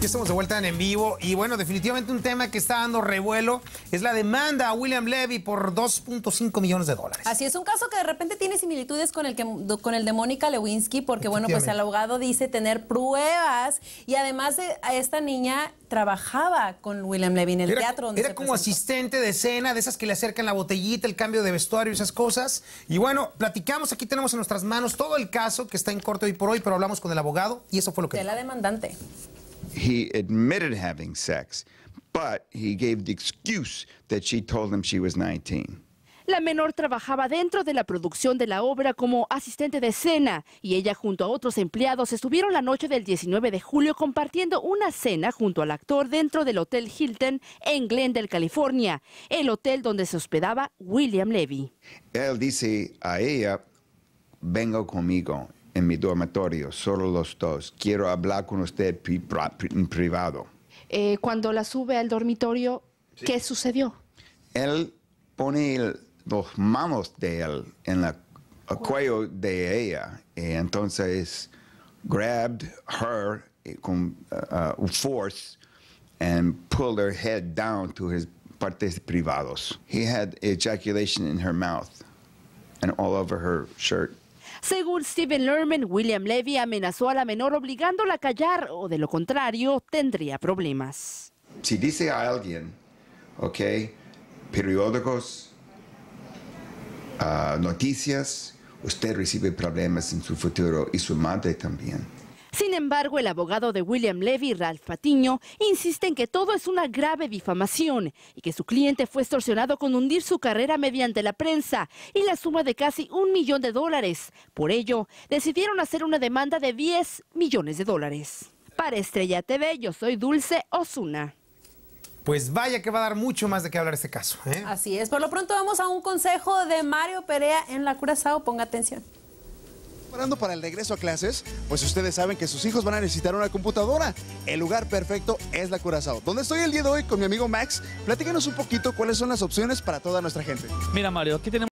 Ya estamos de vuelta en en vivo y bueno, definitivamente un tema que está dando revuelo es la demanda a William Levy por 2.5 millones de dólares. Así es, un caso que de repente tiene similitudes con el, que, con el de Mónica Lewinsky porque bueno, pues el abogado dice tener pruebas y además esta niña trabajaba con William Levy en el teatro. era como asistente de escena, de esas que le acercan la botellita, el cambio de vestuario y esas cosas. Y bueno, platicamos, aquí tenemos en nuestras manos todo el caso que está en corte hoy por hoy, pero hablamos con el abogado y eso fue lo que... De la demandante. La menor trabajaba dentro de la producción de la obra como asistente de escena y ella junto a otros empleados estuvieron la noche del 19 de julio compartiendo una cena junto al actor dentro del Hotel Hilton en Glendale, California, el hotel donde se hospedaba William Levy. Él dice a ella, vengo conmigo en mi dormitorio, solo los dos. Quiero hablar con usted en privado. Eh, cuando la sube al dormitorio, ¿qué sucedió? Él pone las manos de él en la, el cuello de ella. Y entonces, grabbed her eh, con uh, uh force and pulled her head down to his partes privados. He had ejaculation in her mouth and all over her shirt. Según Stephen Lerman, William Levy amenazó a la menor obligándola a callar o de lo contrario tendría problemas. Si dice a alguien, ok, periódicos, ah, noticias, usted recibe problemas en su futuro y su madre también. Sin embargo, el abogado de William Levy, Ralph Patiño, insiste en que todo es una grave difamación y que su cliente fue extorsionado con hundir su carrera mediante la prensa y la suma de casi un millón de dólares. Por ello, decidieron hacer una demanda de 10 millones de dólares. Para Estrella TV, yo soy Dulce Osuna. Pues vaya que va a dar mucho más de qué hablar este caso. ¿eh? Así es. Por lo pronto vamos a un consejo de Mario Perea en la Curazao. Ponga atención preparando para el regreso a clases? Pues ustedes saben que sus hijos van a necesitar una computadora. El lugar perfecto es la Curazao. Donde estoy el día de hoy con mi amigo Max, platícanos un poquito cuáles son las opciones para toda nuestra gente. Mira Mario, aquí tenemos...